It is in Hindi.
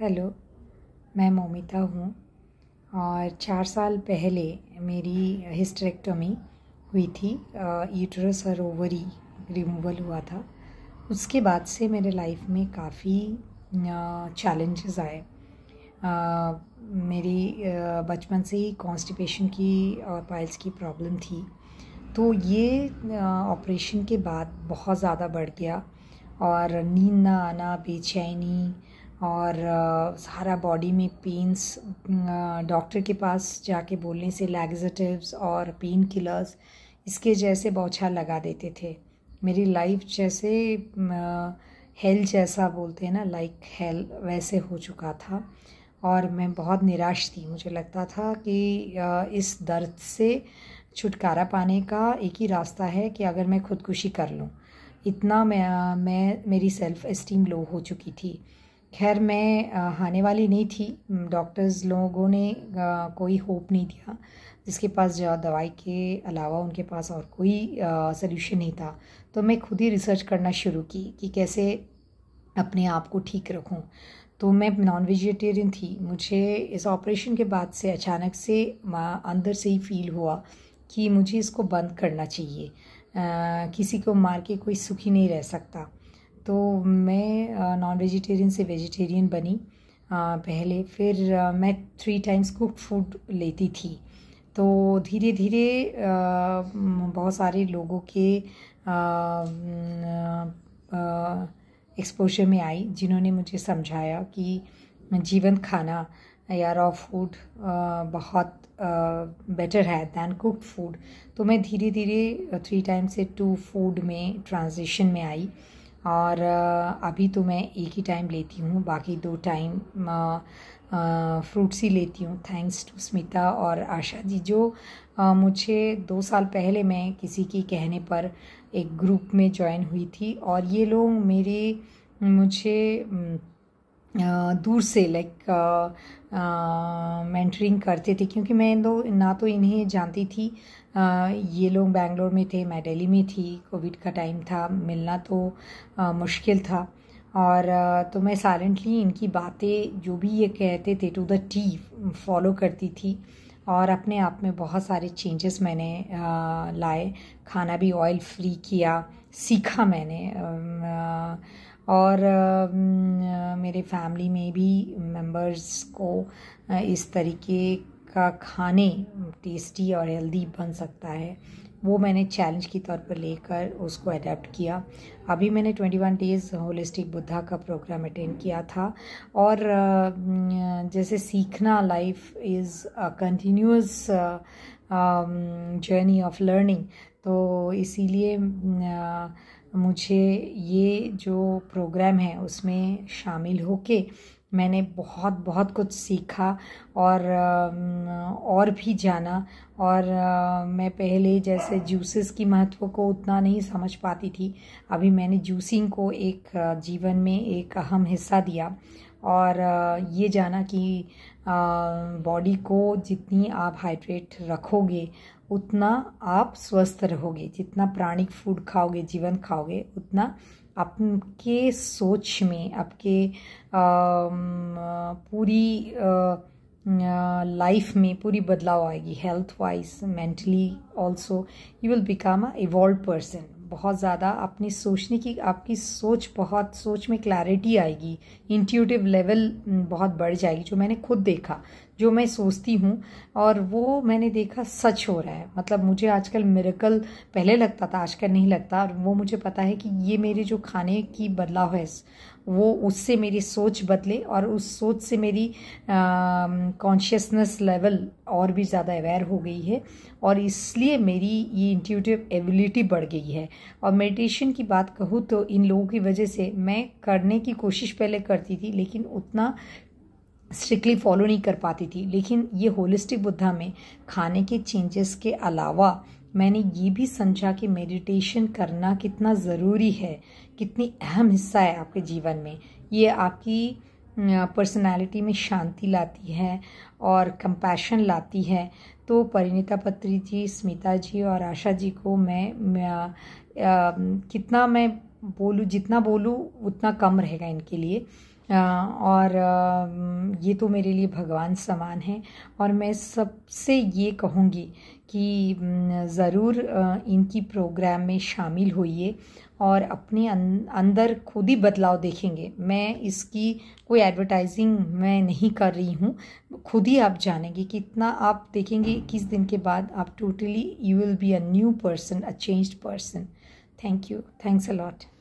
हेलो मैं मोमिता हूँ और चार साल पहले मेरी हिस्ट्रेक्टोमी हुई थी यूट्रस और ओवरी रिमूवल हुआ था उसके बाद से मेरे लाइफ में काफ़ी चैलेंजेस आए मेरी बचपन से ही कॉन्स्टिपेशन की और पाइल्स की प्रॉब्लम थी तो ये ऑपरेशन के बाद बहुत ज़्यादा बढ़ गया और नींद ना आना बेचैनी और आ, सारा बॉडी में पेंस डॉक्टर के पास जाके बोलने से लैगजटिवस और पेन किलर्स इसके जैसे बौछा लगा देते थे मेरी लाइफ जैसे हेल जैसा बोलते हैं ना लाइक हेल वैसे हो चुका था और मैं बहुत निराश थी मुझे लगता था कि इस दर्द से छुटकारा पाने का एक ही रास्ता है कि अगर मैं खुदकुशी कर लूँ इतना मैं मैं मेरी सेल्फ़ इस्टीम लो हो चुकी थी खैर मैं आने वाली नहीं थी डॉक्टर्स लोगों ने कोई होप नहीं दिया जिसके पास दवाई के अलावा उनके पास और कोई सल्यूशन नहीं था तो मैं खुद ही रिसर्च करना शुरू की कि कैसे अपने आप को ठीक रखूं तो मैं नॉन वेजिटेरियन थी मुझे इस ऑपरेशन के बाद से अचानक से अंदर से ही फील हुआ कि मुझे इसको बंद करना चाहिए आ, किसी को मार के कोई सुखी नहीं रह सकता तो मैं नॉन वेजिटेरियन से वेजिटेरियन बनी पहले फिर मैं थ्री टाइम्स कुक फूड लेती थी तो धीरे धीरे बहुत सारे लोगों के एक्सपोजर में आई जिन्होंने मुझे समझाया कि जीवन खाना या रॉ फूड बहुत बेटर है दैन कुक फूड तो मैं धीरे धीरे थ्री टाइम्स से टू फूड में ट्रांजिशन में आई और अभी तो मैं एक ही टाइम लेती हूँ बाकी दो टाइम फ्रूट्स ही लेती हूँ थैंक्स टू स्मिता और आशा जी जो आ, मुझे दो साल पहले मैं किसी की कहने पर एक ग्रुप में ज्वाइन हुई थी और ये लोग मेरे मुझे दूर से लाइक मेंटरिंग करते थे क्योंकि मैं तो ना तो इन्हें जानती थी आ, ये लोग बैंगलोर में थे मैं दिल्ली में थी कोविड का टाइम था मिलना तो आ, मुश्किल था और आ, तो मैं साइलेंटली इनकी बातें जो भी ये कहते थे टू द टी फॉलो करती थी और अपने आप में बहुत सारे चेंजेस मैंने लाए खाना भी ऑयल फ्री किया सीखा मैंने और uh, मेरे फैमिली में भी मेंबर्स को इस तरीके का खाने टेस्टी और हेल्दी बन सकता है वो मैंने चैलेंज के तौर पर लेकर उसको अडेप्ट किया अभी मैंने 21 डेज़ होलिस्टिक बुद्धा का प्रोग्राम अटेंड किया था और जैसे सीखना life is a continuous journey of learning तो इसीलिए मुझे ये जो प्रोग्राम है उसमें शामिल होके मैंने बहुत बहुत कुछ सीखा और और भी जाना और मैं पहले जैसे जूसेस की महत्व को उतना नहीं समझ पाती थी अभी मैंने जूसिंग को एक जीवन में एक अहम हिस्सा दिया और ये जाना कि बॉडी को जितनी आप हाइड्रेट रखोगे उतना आप स्वस्थ रहोगे जितना प्राणिक फूड खाओगे जीवन खाओगे उतना आपके सोच में आपके पूरी लाइफ में पूरी बदलाव आएगी health wise mentally also you will become a evolve person बहुत ज़्यादा अपनी सोचने की आपकी सोच बहुत सोच में क्लैरिटी आएगी इंट्यूटिव हम्म, लेवल बहुत बढ़ जाएगी जो मैंने खुद देखा जो मैं सोचती हूँ और वो मैंने देखा सच हो रहा है मतलब मुझे आजकल मिरेकल पहले लगता था आजकल नहीं लगता और वो मुझे पता है कि ये मेरे जो खाने की बदलाव है वो उससे मेरी सोच बदले और उस सोच से मेरी कॉन्शियसनेस लेवल और भी ज़्यादा अवेयर हो गई है और इसलिए मेरी ये इंट्यूटिव एबिलिटी बढ़ गई है और मेडिटेशन की बात कहूँ तो इन लोगों की वजह से मैं करने की कोशिश पहले करती थी लेकिन उतना स्ट्रिक्टली फॉलो नहीं कर पाती थी लेकिन ये होलिस्टिक बुद्धा में खाने के चेंजेस के अलावा मैंने ये भी समझा कि मेडिटेशन करना कितना ज़रूरी है कितनी अहम हिस्सा है आपके जीवन में ये आपकी पर्सनालिटी में शांति लाती है और कंपैशन लाती है तो परिणीता पत्री जी स्मिता जी और आशा जी को मैं, मैं आ, आ, कितना मैं बोलूँ जितना बोलूँ उतना कम रहेगा इनके लिए और ये तो मेरे लिए भगवान समान है और मैं सबसे ये कहूँगी कि ज़रूर इनकी प्रोग्राम में शामिल होइए और अपने अं-, अंदर खुद ही बदलाव देखेंगे मैं इसकी कोई एडवर्टाइजिंग मैं नहीं कर रही हूँ खुद ही आप जानेंगे कि इतना आप देखेंगे इक्कीस दिन के बाद आप totally you will be a new person a changed person thank you thanks a lot